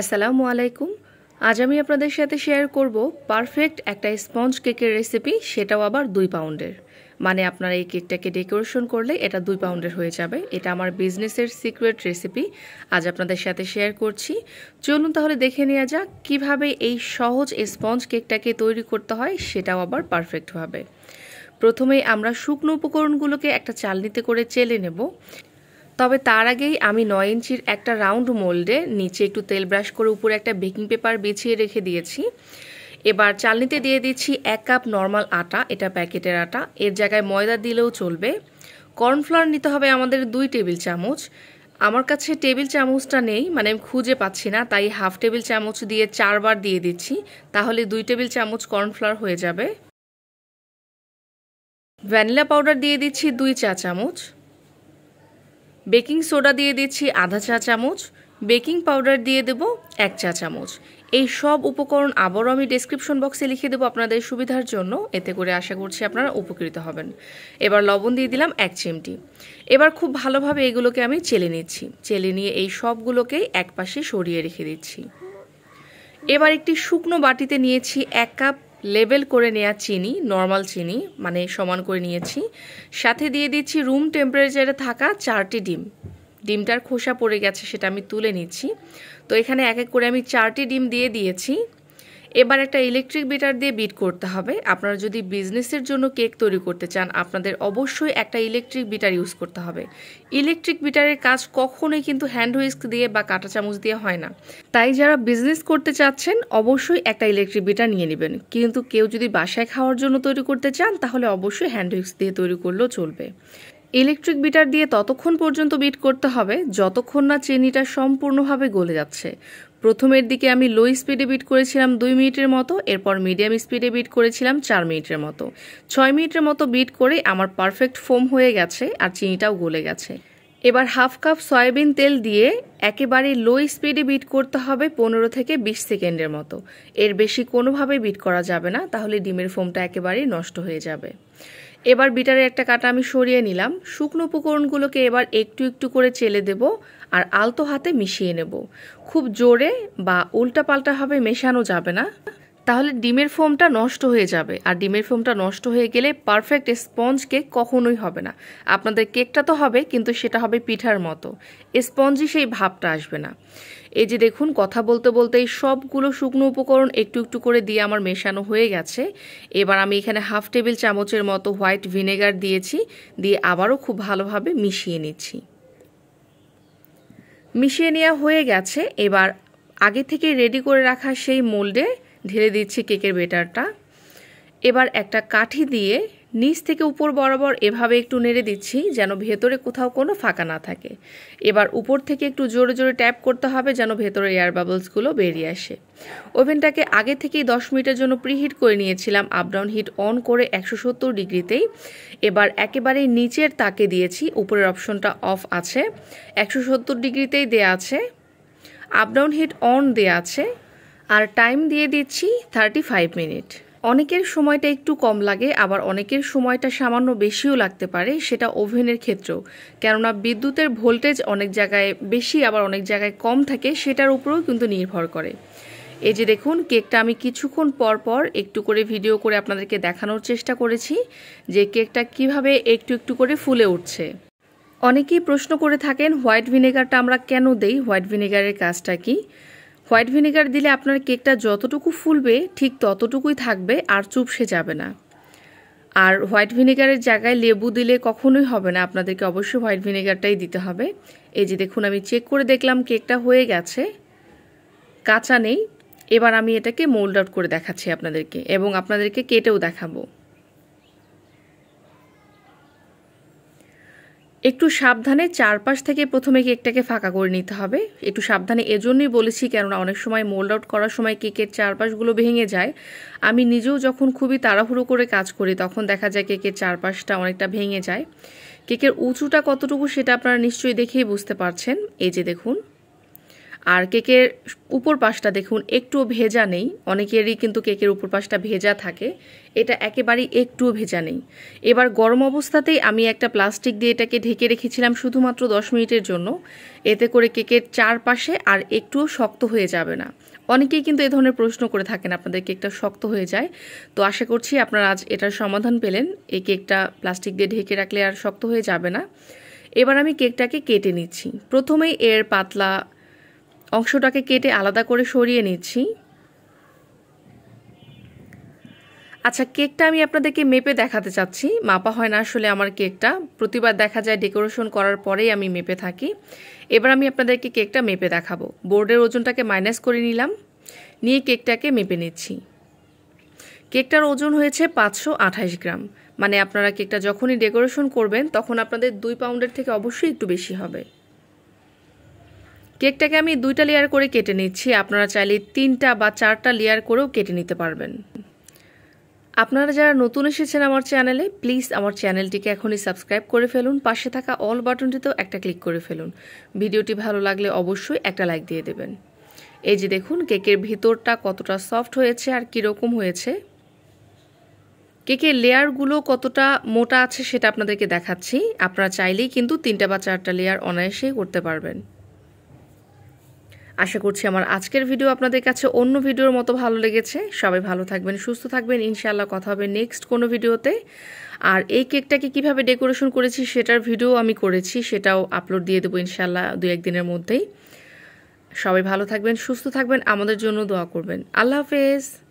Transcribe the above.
আসসালামু আলাইকুম আজ আমি আপনাদের সাথে শেয়ার করব পারফেক্ট একটা স্পঞ্জ কেকের রেসিপি সেটাও আবার দুই পাউন্ডের মানে আপনার এই কেকটাকে ডেকোরেশন করলে এটা দুই পাউন্ডের হয়ে যাবে এটা আমার বিজনেসের সিক্রেট রেসিপি আজ আপনাদের সাথে শেয়ার করছি চলুন তাহলে দেখে নেওয়া যাক কিভাবে এই সহজ স্পঞ্জ কেকটাকে তৈরি করতে হয় সেটাও আবার পারফেক্টভাবে প্রথমে আমরা শুকনো উপকরণগুলোকে একটা চালনিতে করে চেলে নেব তবে তার আগেই আমি নয় ইঞ্চির একটা রাউন্ড মোল্ডে নিচে একটু তেল ব্রাশ করে উপরে একটা বেকিং পেপার বিছিয়ে রেখে দিয়েছি এবার চালনিতে দিয়ে দিচ্ছি এক কাপ নর্মাল আটা এটা প্যাকেটের আটা এর জায়গায় ময়দা দিলেও চলবে কর্নফ্লাওয়ার নিতে হবে আমাদের দুই টেবিল চামচ আমার কাছে টেবিল চামচটা নেই মানে আমি খুঁজে পাচ্ছি না তাই হাফ টেবিল চামচ দিয়ে চারবার দিয়ে দিচ্ছি তাহলে দুই টেবিল চামচ কর্নফ্লাওয়ার হয়ে যাবে ভ্যানিলা পাউডার দিয়ে দিচ্ছি দুই চা চামচ বেকিং সোডা দিয়ে দিচ্ছি আধা চা চামচ বেকিং পাউডার দিয়ে দেব এক চা চামচ এই সব উপকরণ আবারও আমি ডেসক্রিপশন বক্সে লিখে দেবো আপনাদের সুবিধার জন্য এতে করে আশা করছি আপনারা উপকৃত হবেন এবার লবণ দিয়ে দিলাম এক চিমটি এবার খুব ভালোভাবে এগুলোকে আমি চেলে নিচ্ছি চেলে নিয়ে এই সবগুলোকেই একপাশে সরিয়ে রেখে দিচ্ছি এবার একটি শুকনো বাটিতে নিয়েছি এক কাপ লেবেল করে নেওয়া চিনি নর্মাল চিনি মানে সমান করে নিয়েছি সাথে দিয়ে দিচ্ছি রুম টেম্পারেচারে থাকা চারটি ডিম ডিমটার খোসা পড়ে গেছে সেটা আমি তুলে নিচ্ছি তো এখানে এক এক করে আমি চারটি ডিম দিয়ে দিয়েছি এবার একটা ইলেকট্রিক বিটার দিয়ে বিট করতে হবে আপনারা যদি বিজনেসের জন্য কেক তৈরি করতে চান আপনাদের অবশ্যই একটা ইলেকট্রিক বিটার ইউজ করতে হবে ইলেকট্রিক বিটারের কাজ কখনোই কিন্তু হ্যান্ড হুইস্ক দিয়ে বা কাঁটা চামচ দিয়ে হয় না তাই যারা বিজনেস করতে চাচ্ছেন অবশ্যই একটা ইলেকট্রিক বিটার নিয়ে নেবেন কিন্তু কেউ যদি বাসায় খাওয়ার জন্য তৈরি করতে চান তাহলে অবশ্যই হ্যান্ড হুইস্ক দিয়ে তৈরি করলেও চলবে ইলেকট্রিক বিটার দিয়ে ততক্ষণ পর্যন্ত বিট করতে হবে যতক্ষণ না চিনিটা সম্পূর্ণভাবে গলে যাচ্ছে প্রথমের দিকে আমি লো স্পিডে বিট করেছিলাম দুই মিনিটের মতো এরপর মিডিয়াম স্পিডে বিট করেছিলাম চার মিনিটের মতো ছয় মিনিটের মতো বিট করে আমার পারফেক্ট ফোম হয়ে গেছে আর চিনিটাও গলে গেছে এবার হাফ কাপ সয়াবিন তেল দিয়ে একেবারে লো স্পিডে বিট করতে হবে পনেরো থেকে বিশ সেকেন্ডের মতো এর বেশি কোনোভাবে বিট করা যাবে না তাহলে ডিমের ফোমটা একেবারেই নষ্ট হয়ে যাবে এবার বিটারের একটা কাটা আমি সরিয়ে নিলাম শুকনো উপকরণগুলোকে এবার একটু একটু করে চেলে দেব আর আলতো হাতে মিশিয়ে নেব খুব জোরে বা উল্টাপাল্টাভাবে মেশানো যাবে না তাহলে ডিমের ফোমটা নষ্ট হয়ে যাবে আর ডিমের ফোমটা নষ্ট হয়ে গেলে পারফেক্ট স্পঞ্জ কেক কখনোই হবে না আপনাদের কেকটা তো হবে কিন্তু সেটা হবে পিঠার মতো স্পঞ্জই সেই ভাবটা আসবে না এই যে দেখুন কথা বলতে বলতে এই সবগুলো শুকনো উপকরণ একটু একটু করে দিয়ে আমার মেশানো হয়ে গেছে এবার আমি এখানে হাফ টেবিল চামচের মতো হোয়াইট ভিনেগার দিয়েছি দিয়ে আবারও খুব ভালোভাবে মিশিয়ে নিচ্ছি মিশিয়ে নেওয়া হয়ে গেছে এবার আগে থেকে রেডি করে রাখা সেই মোল্ডে ঢেলে দিচ্ছি কেকের বেটারটা এবার একটা কাঠি দিয়ে নিচ থেকে উপর বরাবর এভাবে একটু নেড়ে দিচ্ছি যেন ভেতরে কোথাও কোনো ফাঁকা না থাকে এবার উপর থেকে একটু জোরে জোরে ট্যাপ করতে হবে যেন ভেতরে এয়ার বাবলসগুলো বেরিয়ে আসে ওভেনটাকে আগে থেকেই দশ মিনিটের জন্য প্রিহিট করে নিয়েছিলাম আপডাউন হিট অন করে একশো সত্তর ডিগ্রিতেই এবার একেবারে নিচের তাকে দিয়েছি উপরের অপশনটা অফ আছে একশো সত্তর ডিগ্রিতেই দেয়া আছে আপডাউন হিট অন দেয়া আছে আর টাইম দিয়ে দিচ্ছি থার্টি ফাইভ মিনিট অনেকের সময়টা একটু কম লাগে আবার অনেকের সময়টা সামান্য বেশিও লাগতে পারে সেটা ওভেনের ক্ষেত্রেও কেননা বিদ্যুতের ভোল্টেজ অনেক জায়গায় বেশি আবার অনেক জায়গায় কম থাকে সেটার উপরেও কিন্তু নির্ভর করে এই যে দেখুন কেকটা আমি কিছুক্ষণ পর পর একটু করে ভিডিও করে আপনাদেরকে দেখানোর চেষ্টা করেছি যে কেকটা কিভাবে একটু একটু করে ফুলে উঠছে অনেকেই প্রশ্ন করে থাকেন হোয়াইট ভিনেগারটা আমরা কেন দেই হোয়াইট ভিনেগারের কাজটা কি হোয়াইট ভিনেগার দিলে আপনার কেকটা যতটুকু ফুলবে ঠিক ততটুকুই থাকবে আর চুপসে যাবে না আর হোয়াইট ভিনেগারের জায়গায় লেবু দিলে কখনোই হবে না আপনাদেরকে অবশ্যই হোয়াইট ভিনেগারটাই দিতে হবে এই যে দেখুন আমি চেক করে দেখলাম কেকটা হয়ে গেছে কাঁচা নেই এবার আমি এটাকে মোল্ড আউট করে দেখাচ্ছি আপনাদেরকে এবং আপনাদেরকে কেটেও দেখাবো একটু সাবধানে চারপাশ থেকে প্রথমে কেকটাকে ফাঁকা করে নিতে হবে একটু সাবধানে এজন্যই বলেছি কেননা অনেক সময় মোল্ড আউট করার সময় কেকের চারপাশগুলো ভেঙে যায় আমি নিজেও যখন খুবই তাড়াহুড়ো করে কাজ করি তখন দেখা যায় কেকের চারপাশটা অনেকটা ভেঙে যায় কেকের উঁচুটা কতটুকু সেটা আপনারা নিশ্চয়ই দেখেই বুঝতে পারছেন এই যে দেখুন আর কেকের উপর পাশটা দেখুন একটুও ভেজা নেই অনেকেরই কিন্তু কেকের উপর পাশটা ভেজা থাকে এটা একেবারেই একটুও ভেজা নেই এবার গরম অবস্থাতেই আমি একটা প্লাস্টিক দিয়ে এটাকে ঢেকে রেখেছিলাম শুধুমাত্র 10 মিনিটের জন্য এতে করে কেকের চারপাশে আর একটুও শক্ত হয়ে যাবে না অনেকেই কিন্তু এ ধরনের প্রশ্ন করে থাকেন আপনাদের কেকটা শক্ত হয়ে যায় তো আশা করছি আপনারা আজ এটার সমাধান পেলেন এই কেকটা প্লাস্টিক দিয়ে ঢেকে রাখলে আর শক্ত হয়ে যাবে না এবার আমি কেকটাকে কেটে নিচ্ছি প্রথমেই এর পাতলা অংশটাকে কেটে আলাদা করে সরিয়ে নিচ্ছি আচ্ছা কেকটা আমি আপনাদেরকে মেপে দেখাতে চাচ্ছি মাপা হয় না আসলে আমার কেকটা প্রতিবার দেখা যায় ডেকোরেশন করার পরেই আমি মেপে থাকি এবার আমি আপনাদেরকে কেকটা মেপে দেখাবো বোর্ডের ওজনটাকে মাইনাস করে নিলাম নিয়ে কেকটাকে মেপে নিচ্ছি কেকটার ওজন হয়েছে পাঁচশো গ্রাম মানে আপনারা কেকটা যখনই ডেকোরেশন করবেন তখন আপনাদের দুই পাউন্ডের থেকে অবশ্যই একটু বেশি হবে কেকটাকে আমি দুইটা লেয়ার করে কেটে নিচ্ছি আপনারা চাইলে তিনটা বা চারটা লেয়ার করেও কেটে নিতে পারবেন আপনারা যারা নতুন এসেছেন আমার চ্যানেলে প্লিজ আমার চ্যানেলটিকে এখনই সাবস্ক্রাইব করে ফেলুন পাশে থাকা অল বাটনটিতেও একটা ক্লিক করে ফেলুন ভিডিওটি ভালো লাগলে অবশ্যই একটা লাইক দিয়ে দেবেন এই যে দেখুন কেকের ভিতরটা কতটা সফট হয়েছে আর কীরকম হয়েছে কেকের লেয়ারগুলো কতটা মোটা আছে সেটা আপনাদেরকে দেখাচ্ছি আপনারা চাইলেই কিন্তু তিনটা বা চারটা লেয়ার অনায়াসেই করতে পারবেন আশা করছি আমার আজকের ভিডিও আপনাদের কাছে অন্য ভিডিওর মতো ভালো লেগেছে সবাই ভালো থাকবেন সুস্থ থাকবেন ইনশাআল্লাহ কথা হবে নেক্সট কোনো ভিডিওতে আর এই কেকটাকে কিভাবে ডেকোরেশন করেছি সেটার ভিডিও আমি করেছি সেটাও আপলোড দিয়ে দেবো ইনশাআল্লাহ দু একদিনের মধ্যেই সবাই ভালো থাকবেন সুস্থ থাকবেন আমাদের জন্য দোয়া করবেন আল্লাহ হাফেজ